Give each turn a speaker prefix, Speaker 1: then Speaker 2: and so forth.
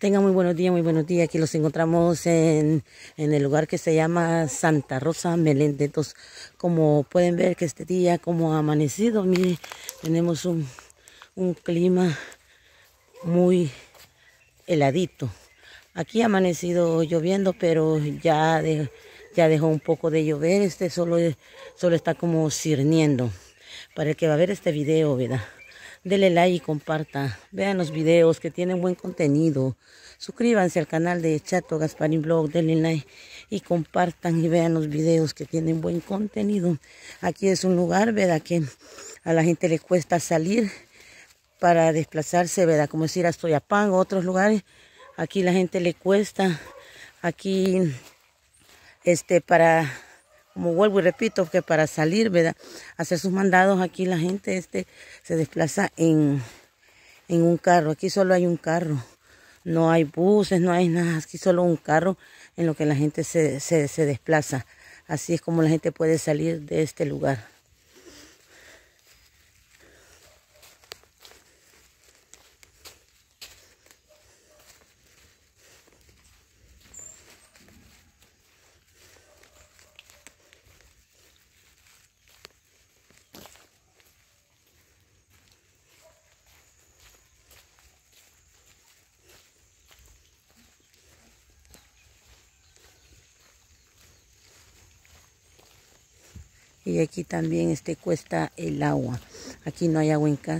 Speaker 1: Tengan muy buenos días, muy buenos días. Aquí los encontramos en, en, el lugar que se llama Santa Rosa Meléndez. Entonces, como pueden ver que este día, como ha amanecido, mire, tenemos un, un clima muy heladito. Aquí ha amanecido lloviendo, pero ya, ya dejó un poco de llover. Este solo, solo está como cirniendo. Para el que va a ver este video, ¿verdad? Denle like y comparta. Vean los videos que tienen buen contenido. Suscríbanse al canal de Chato Gasparín Blog. Denle like y compartan y vean los videos que tienen buen contenido. Aquí es un lugar, ¿verdad? Que a la gente le cuesta salir para desplazarse, ¿verdad? Como decir ah, a Soyapan o otros lugares. Aquí la gente le cuesta. Aquí, este, para como vuelvo y repito, que para salir, ¿verdad? Hacer sus mandados aquí la gente este, se desplaza en, en un carro. Aquí solo hay un carro. No hay buses, no hay nada. Aquí solo un carro en lo que la gente se, se desplaza. Así es como la gente puede salir de este lugar. y aquí también este cuesta el agua aquí no hay agua en casa